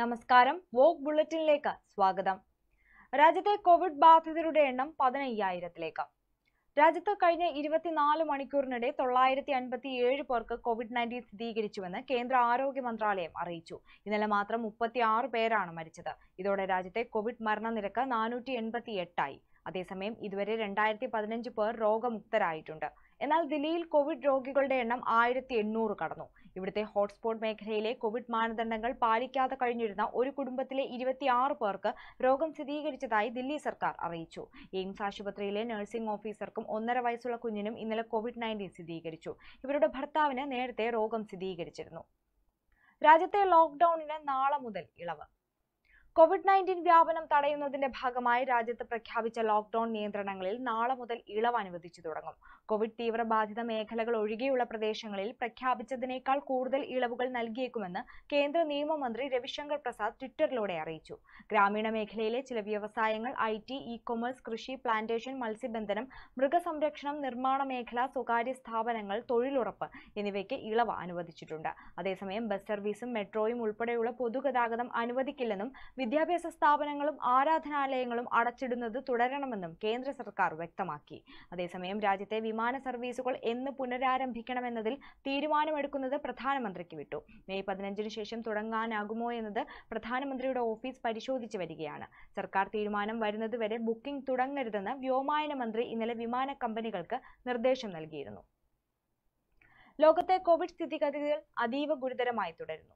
നമസ്കാരം വോക്ക് ബുള്ളറ്റിനിലേക്ക് സ്വാഗതം രാജ്യത്തെ കോവിഡ് ബാധിതരുടെ എണ്ണം പതിനയ്യായിരത്തിലേക്ക് രാജ്യത്ത് കഴിഞ്ഞ ഇരുപത്തിനാല് മണിക്കൂറിനിടെ തൊള്ളായിരത്തി അൻപത്തി ഏഴ് പേർക്ക് കോവിഡ് നയൻറ്റീൻ സ്ഥിരീകരിച്ചുവെന്ന് കേന്ദ്ര ആരോഗ്യ മന്ത്രാലയം അറിയിച്ചു ഇന്നലെ മാത്രം മുപ്പത്തി ആറ് പേരാണ് മരിച്ചത് ഇതോടെ രാജ്യത്തെ കോവിഡ് മരണനിരക്ക് നാനൂറ്റി എൺപത്തി എട്ടായി അതേസമയം ഇതുവരെ രണ്ടായിരത്തി പതിനഞ്ച് പേർ രോഗമുക്തരായിട്ടുണ്ട് എന്നാൽ ദില്ലിയിൽ കോവിഡ് രോഗികളുടെ എണ്ണം ആയിരത്തി എണ്ണൂറ് കടന്നു ഇവിടുത്തെ ഹോട്ട്സ്പോട്ട് മേഖലയിലെ കോവിഡ് മാനദണ്ഡങ്ങൾ പാലിക്കാതെ കഴിഞ്ഞിരുന്ന ഒരു കുടുംബത്തിലെ ഇരുപത്തിയാറ് പേർക്ക് രോഗം സ്ഥിരീകരിച്ചതായി ദില്ലി സർക്കാർ അറിയിച്ചു എയിംസ് ആശുപത്രിയിലെ നഴ്സിംഗ് ഓഫീസർക്കും ഒന്നര വയസ്സുള്ള കുഞ്ഞിനും ഇന്നലെ കോവിഡ് നയൻറ്റീൻ സ്ഥിരീകരിച്ചു ഇവരുടെ ഭർത്താവിന് നേരത്തെ രോഗം സ്ഥിരീകരിച്ചിരുന്നു രാജ്യത്തെ ലോക്ക്ഡൌണിന് നാളെ മുതൽ ഇളവ് കോവിഡ് നയൻറ്റീൻ വ്യാപനം തടയുന്നതിന്റെ ഭാഗമായി രാജ്യത്ത് പ്രഖ്യാപിച്ച ലോക്ഡൌൺ നിയന്ത്രണങ്ങളിൽ നാളെ മുതൽ ഇളവ് അനുവദിച്ചു തുടങ്ങും കോവിഡ് തീവ്രബാധിത മേഖലകൾ ഒഴികെയുള്ള പ്രദേശങ്ങളിൽ പ്രഖ്യാപിച്ചതിനേക്കാൾ കൂടുതൽ ഇളവുകൾ നൽകിയേക്കുമെന്ന് കേന്ദ്ര നിയമമന്ത്രി രവിശങ്കർ പ്രസാദ് ട്വിറ്ററിലൂടെ അറിയിച്ചു ഗ്രാമീണ മേഖലയിലെ ചില വ്യവസായങ്ങൾ ഐ ടി ഇ കൊമേഴ്സ് കൃഷി പ്ലാന്റേഷൻ മത്സ്യബന്ധനം മൃഗസംരക്ഷണം നിർമ്മാണ മേഖല സ്വകാര്യ സ്ഥാപനങ്ങൾ തൊഴിലുറപ്പ് എന്നിവയ്ക്ക് ഇളവ് അനുവദിച്ചിട്ടുണ്ട് അതേസമയം ബസ് സർവീസും മെട്രോയും ഉൾപ്പെടെയുള്ള പൊതുഗതാഗതം അനുവദിക്കില്ലെന്നും വിദ്യാഭ്യാസ സ്ഥാപനങ്ങളും ആരാധനാലയങ്ങളും അടച്ചിടുന്നത് തുടരണമെന്നും കേന്ദ്ര സർക്കാർ വ്യക്തമാക്കി അതേസമയം രാജ്യത്തെ വിമാന സർവീസുകൾ എന്ന് പുനരാരംഭിക്കണമെന്നതിൽ തീരുമാനമെടുക്കുന്നത് പ്രധാനമന്ത്രിക്ക് വിട്ടു മെയ് പതിനഞ്ചിന് ശേഷം തുടങ്ങാനാകുമോ എന്നത് പ്രധാനമന്ത്രിയുടെ ഓഫീസ് പരിശോധിച്ചു വരികയാണ് സർക്കാർ തീരുമാനം വരുന്നതുവരെ ബുക്കിംഗ് തുടങ്ങരുതെന്ന് വ്യോമയാന മന്ത്രി ഇന്നലെ വിമാന കമ്പനികൾക്ക് നിർദ്ദേശം നൽകിയിരുന്നു ലോകത്തെ കോവിഡ് സ്ഥിതിഗതികൾ അതീവ ഗുരുതരമായി തുടരുന്നു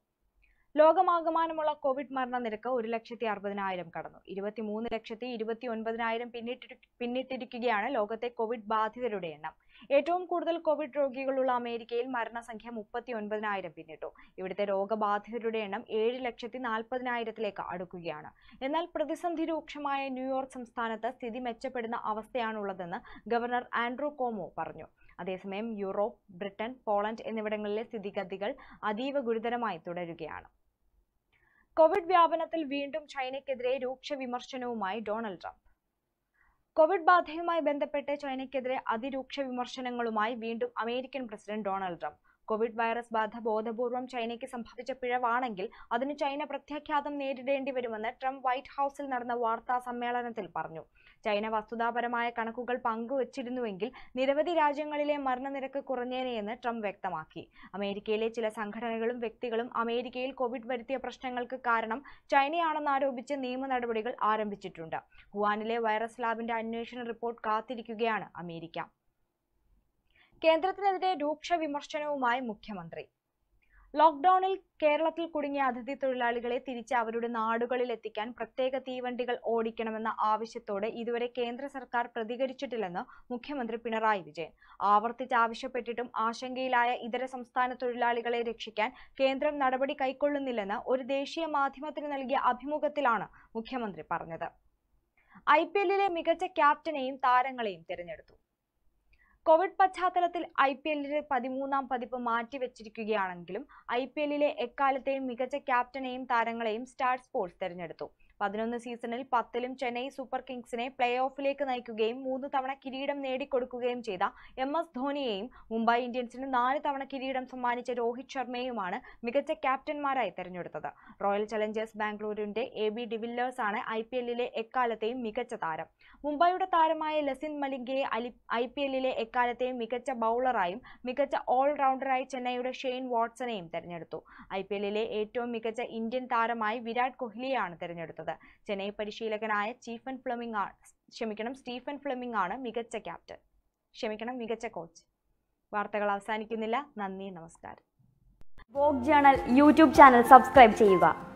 ലോകമാകമാനമുള്ള കോവിഡ് മരണനിരക്ക് ഒരു ലക്ഷത്തി അറുപതിനായിരം കടന്നു ഇരുപത്തിമൂന്ന് ലക്ഷത്തി ഇരുപത്തി ഒൻപതിനായിരം പിന്നിട്ടി പിന്നിട്ടിരിക്കുകയാണ് ലോകത്തെ കോവിഡ് ബാധിതരുടെ എണ്ണം ഏറ്റവും കൂടുതൽ കോവിഡ് രോഗികളുള്ള അമേരിക്കയിൽ മരണസംഖ്യ മുപ്പത്തി ഒൻപതിനായിരം പിന്നിട്ടു ഇവിടുത്തെ രോഗബാധിതരുടെ എണ്ണം ഏഴ് ലക്ഷത്തി നാൽപ്പതിനായിരത്തിലേക്ക് അടുക്കുകയാണ് എന്നാൽ പ്രതിസന്ധി രൂക്ഷമായ ന്യൂയോർക്ക് സംസ്ഥാനത്ത് സ്ഥിതി മെച്ചപ്പെടുന്ന അവസ്ഥയാണുള്ളതെന്ന് ഗവർണർ ആൻഡ്രൂ കോമോ പറഞ്ഞു അതേസമയം യൂറോപ്പ് ബ്രിട്ടൻ പോളണ്ട് എന്നിവിടങ്ങളിലെ സ്ഥിതിഗതികൾ അതീവ ഗുരുതരമായി തുടരുകയാണ് കോവിഡ് വ്യാപനത്തിൽ വീണ്ടും ചൈനയ്ക്കെതിരെ രൂക്ഷ വിമർശനവുമായി ഡൊണാൾഡ് ട്രംപ് കോവിഡ് ബാധയുമായി ബന്ധപ്പെട്ട് ചൈനയ്ക്കെതിരെ അതിരൂക്ഷ വിമർശനങ്ങളുമായി വീണ്ടും American president Donald Trump Covid virus ബാധ ബോധപൂർവം ചൈനയ്ക്ക് സംഭവിച്ച പിഴവാണെങ്കിൽ അതിന് ചൈന പ്രത്യാഘാതം നേരിടേണ്ടി വരുമെന്ന് ട്രംപ് വൈറ്റ് ഹൌസിൽ നടന്ന വാർത്താ സമ്മേളനത്തിൽ പറഞ്ഞു ചൈന വസ്തുതാപരമായ കണക്കുകൾ പങ്കുവച്ചിരുന്നുവെങ്കിൽ നിരവധി രാജ്യങ്ങളിലെ മരണനിരക്ക് കുറഞ്ഞേനെയെന്ന് ട്രംപ് വ്യക്തമാക്കി അമേരിക്കയിലെ ചില സംഘടനകളും വ്യക്തികളും അമേരിക്കയിൽ കോവിഡ് വരുത്തിയ പ്രശ്നങ്ങൾക്ക് കാരണം ചൈനയാണെന്നാരോപിച്ച് നിയമ നടപടികൾ ആരംഭിച്ചിട്ടുണ്ട് വുഹാനിലെ വൈറസ് ലാബിന്റെ അന്വേഷണ റിപ്പോർട്ട് കാത്തിരിക്കുകയാണ് അമേരിക്ക കേന്ദ്രത്തിനെതിരെ രൂക്ഷ വിമർശനവുമായി മുഖ്യമന്ത്രി ലോക്ക്ഡൌണിൽ കേരളത്തിൽ കുടുങ്ങിയ അതിഥി തൊഴിലാളികളെ തിരിച്ച് അവരുടെ നാടുകളിൽ എത്തിക്കാൻ പ്രത്യേക തീവണ്ടികൾ ഓടിക്കണമെന്ന ആവശ്യത്തോട് ഇതുവരെ കേന്ദ്ര സർക്കാർ പ്രതികരിച്ചിട്ടില്ലെന്ന് മുഖ്യമന്ത്രി പിണറായി വിജയൻ ആവർത്തിച്ച് ആവശ്യപ്പെട്ടിട്ടും ആശങ്കയിലായ ഇതര സംസ്ഥാന തൊഴിലാളികളെ രക്ഷിക്കാൻ കേന്ദ്രം നടപടി കൈക്കൊള്ളുന്നില്ലെന്ന് ഒരു ദേശീയ മാധ്യമത്തിന് നൽകിയ അഭിമുഖത്തിലാണ് മുഖ്യമന്ത്രി പറഞ്ഞത് ഐ പി എല്ലിലെ മികച്ച ക്യാപ്റ്റനെയും താരങ്ങളെയും തിരഞ്ഞെടുത്തു കോവിഡ് പശ്ചാത്തലത്തിൽ ഐ പി എല്ലിലെ പതിമൂന്നാം പതിപ്പ് മാറ്റിവെച്ചിരിക്കുകയാണെങ്കിലും ഐ പി എല്ലിലെ എക്കാലത്തെയും മികച്ച ക്യാപ്റ്റനെയും താരങ്ങളെയും സ്റ്റാർ സ്പോർട്സ് തെരഞ്ഞെടുത്തു പതിനൊന്ന് സീസണിൽ പത്തിലും ചെന്നൈ സൂപ്പർ കിങ്സിനെ പ്ലേ ഓഫിലേക്ക് നയിക്കുകയും മൂന്ന് തവണ കിരീടം നേടിക്കൊടുക്കുകയും ചെയ്ത എം എസ് ധോണിയെയും മുംബൈ ഇന്ത്യൻസിന് നാല് തവണ കിരീടം സമ്മാനിച്ച രോഹിത് ശർമ്മയുമാണ് മികച്ച ക്യാപ്റ്റന്മാരായി തെരഞ്ഞെടുത്തത് റോയൽ ചലഞ്ചേഴ്സ് ബാംഗ്ലൂരിന്റെ എ ബി ഡിവില്ലേഴ്സ് ആണ് ഐ പി എല്ലിലെ എക്കാലത്തെയും മികച്ച താരം മുംബൈയുടെ താരമായ ലസിൻ മലിംഗയെ ഐ പി എല്ലിലെ എക്കാലത്തെയും മികച്ച ബൗളറായും മികച്ച ഓൾറൗണ്ടറായി ചെന്നൈയുടെ ഷെയ്ൻ വാട്സനെയും തെരഞ്ഞെടുത്തു ഐ പി എല്ലിലെ ഏറ്റവും മികച്ച ഇന്ത്യൻ താരമായി വിരാട് കോഹ്ലിയെയാണ് തെരഞ്ഞെടുത്തത് ചെന്നൈ പരിശീലകനായ സ്റ്റീഫൻ ഫ്ലമിംഗ് ആണ് ക്ഷമിക്കണം സ്റ്റീഫൻ ഫ്ലമിംഗ് ആണ് മികച്ച ക്യാപ്റ്റൻ ക്ഷമിക്കണം മികച്ച കോച്ച് വാർത്തകൾ അവസാനിക്കുന്നില്ല നന്ദി നമസ്കാരം Woke Journal YouTube channel subscribe ചെയ്യുക